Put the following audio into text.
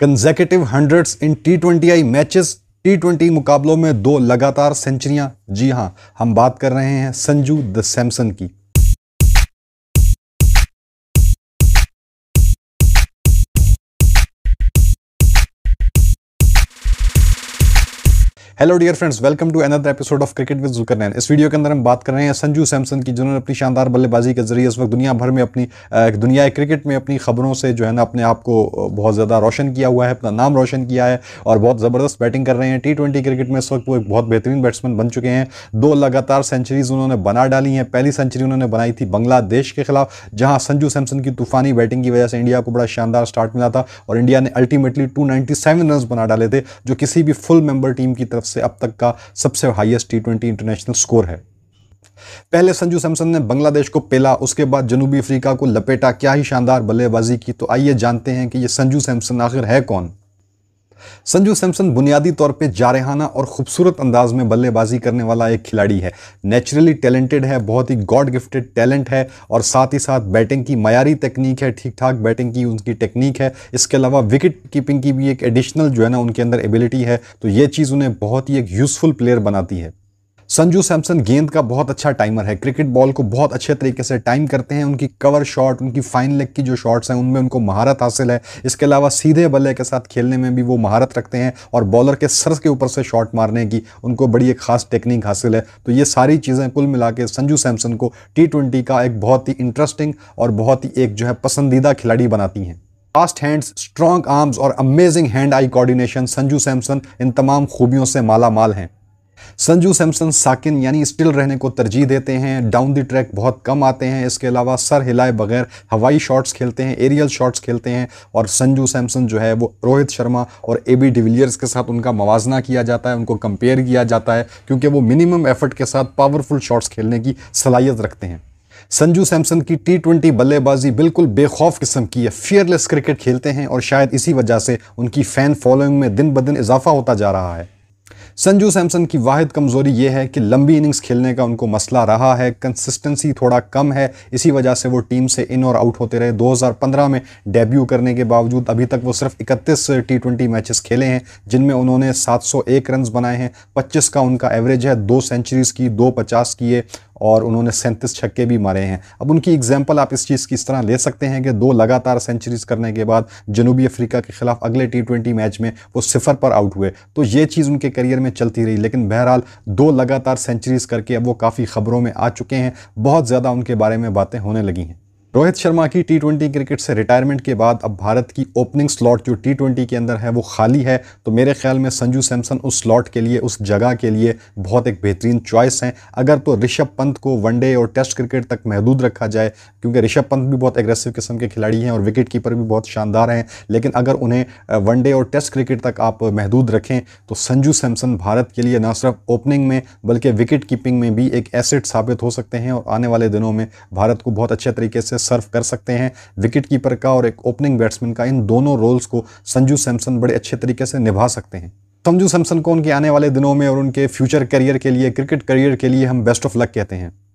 consecutive hundreds in T twenty I matches T twenty मुकाबलों में दो लगातार सेंचुरियां जी हां हम बात कर रहे हैं संजू द सैमसन की hello dear friends welcome to another episode of cricket with जुकर इस वीडियो के अंदर हम बात कर रहे हैं संजू सैमसन की जिन्होंने अपनी शानदार बल्लेबाजी के जरिए इस वक्त दुनिया भर में अपनी दुनिया क्रिकेट में अपनी खबरों से जो है ना अपने आप को बहुत ज़्यादा रोशन किया हुआ है अपना नाम रोशन किया है और बहुत ज़बरदस्त बैटिंग कर रहे हैं टी क्रिकेट में इस वक्त वो एक बहुत बेहतरीन बैट्समैन बन चुके हैं दो लगातार सेंचुरीज उन्होंने बना डाली हैं पहली सेंचुरी उन्होंने बनाई थी बांग्लादेश के खिलाफ जहाँ संजू सैमसन की तूफानी बैटिंग की वजह से इंडिया को बड़ा शानदार स्टार्ट मिला था और इंडिया ने अल्टीमेटली टू रन बना डाले थे जो किसी भी फुल मेंबर टीम की तरफ से अब तक का सबसे highest T twenty international score है पहले संजू सैमसन ने बांग्लादेश को पेला उसके बाद जनूबी अफ्रीका को लपेटा क्या ही शानदार बल्लेबाजी की तो आइए जानते हैं कि ये संजू सैमसन आखिर है कौन संजू सैमसन बुनियादी तौर पर जारहाना और खूबसूरत अंदाज में बल्लेबाजी करने वाला एक खिलाड़ी है नेचुरली टैलेंटेड है बहुत ही गॉड गिफ्टेड टैलेंट है और साथ ही साथ बैटिंग की मयारी तकनीक है ठीक ठाक बैटिंग की उनकी टेक्निक है इसके अलावा विकेट कीपिंग की भी एक एडिशनल जो है ना उनके अंदर एबिलिटी है तो ये चीज़ उन्हें बहुत ही एक यूज़फुल प्लेयर बनाती है संजू सैमसन गेंद का बहुत अच्छा टाइमर है क्रिकेट बॉल को बहुत अच्छे तरीके से टाइम करते हैं उनकी कवर शॉट उनकी फाइन लेग की जो शॉट्स हैं उनमें उनको महारत हासिल है इसके अलावा सीधे बल्ले के साथ खेलने में भी वो महारत रखते हैं और बॉलर के सर के ऊपर से शॉट मारने की उनको बड़ी एक खास टेक्निक हासिल है तो ये सारी चीज़ें कुल मिला के संजू सैमसन को टी का एक बहुत ही इंटरेस्टिंग और बहुत ही एक जो है पसंदीदा खिलाड़ी बनाती हैं फास्ट हैंड्स स्ट्रॉन्ग आर्म्स और amazing hand eye coordination Sanju Samson इन तमाम खूबियों से माला माल हैं संजू सैमसन साकिन यानी स्टिल रहने को तरजीह देते हैं डाउन द ट्रैक बहुत कम आते हैं इसके अलावा सर हिलाए बगैर हवाई शॉट्स खेलते हैं एरियल शॉट्स खेलते हैं और संजू सैमसन जो है वो रोहित शर्मा और ए बी डिविलियर्स के साथ उनका मवाजना किया जाता है उनको कंपेयर किया जाता है क्योंकि वो मिनिमम एफर्ट के साथ पावरफुल शॉट्स खेलने की सलाहियत रखते हैं संजू सैमसन की टी ट्वेंटी बल्लेबाजी बिल्कुल बेखौफ किस्म की है फियरलेस क्रिकेट खेलते हैं और शायद इसी वजह से उनकी फ़ैन फॉलोइंग में दिन ब दिन इजाफा होता जा रहा है संजू सैमसन की वाद कमज़ोरी ये है कि लंबी इनिंग्स खेलने का उनको मसला रहा है कंसिस्टेंसी थोड़ा कम है इसी वजह से वो टीम से इन और आउट होते रहे 2015 में डेब्यू करने के बावजूद अभी तक वो सिर्फ 31 टी ट्वेंटी मैचेस खेले हैं जिनमें उन्होंने 701 रन बनाए हैं 25 का उनका एवरेज है दो सेंचुरीज़ की दो पचास की है और उन्होंने सैंतीस छक्के भी मारे हैं अब उनकी एग्जाम्पल आप इस चीज़ की इस तरह ले सकते हैं कि दो लगातार सेंचुरीज करने के बाद जनूबी अफ्रीका के खिलाफ अगले टी मैच में वो सिफर पर आउट हुए तो ये चीज़ उनके करियर में चलती रही लेकिन बहरहाल दो लगातार सेंचुरीज करके अब वो काफ़ी खबरों में आ चुके हैं बहुत ज़्यादा उनके बारे में बातें होने लगी हैं रोहित शर्मा की टी ट्वेंटी क्रिकेट से रिटायरमेंट के बाद अब भारत की ओपनिंग स्लॉट जो टी ट्वेंटी के अंदर है वो खाली है तो मेरे ख्याल में संजू सैमसन उस स्लॉट के लिए उस जगह के लिए बहुत एक बेहतरीन चॉइस हैं अगर तो ऋषभ पंत को वनडे और टेस्ट क्रिकेट तक महदूद रखा जाए क्योंकि ऋषभ पंत भी बहुत एग्रेसिव किस्म के खिलाड़ी हैं और विकेट कीपर भी बहुत शानदार हैं लेकिन अगर उन्हें वनडे और टेस्ट क्रिकेट तक आप महदूद रखें तो संजू सैमसन भारत के लिए ना सिर्फ ओपनिंग में बल्कि विकेट कीपिंग में भी एक एसेट साबित हो सकते हैं और आने वाले दिनों में भारत को बहुत अच्छे तरीके से सर्व कर सकते हैं विकेट कीपर का और एक ओपनिंग बैट्समैन का इन दोनों रोल्स को संजू सैमसन बड़े अच्छे तरीके से निभा सकते हैं संजू सैमसन को उनके आने वाले दिनों में और उनके फ्यूचर करियर के लिए क्रिकेट करियर के लिए हम बेस्ट ऑफ लक कहते हैं